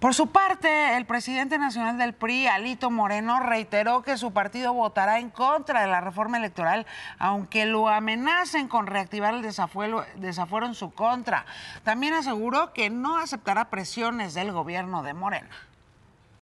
Por su parte, el presidente nacional del PRI, Alito Moreno, reiteró que su partido votará en contra de la reforma electoral, aunque lo amenacen con reactivar el desafuero, en su contra. También aseguró que no aceptará presiones del gobierno de Moreno.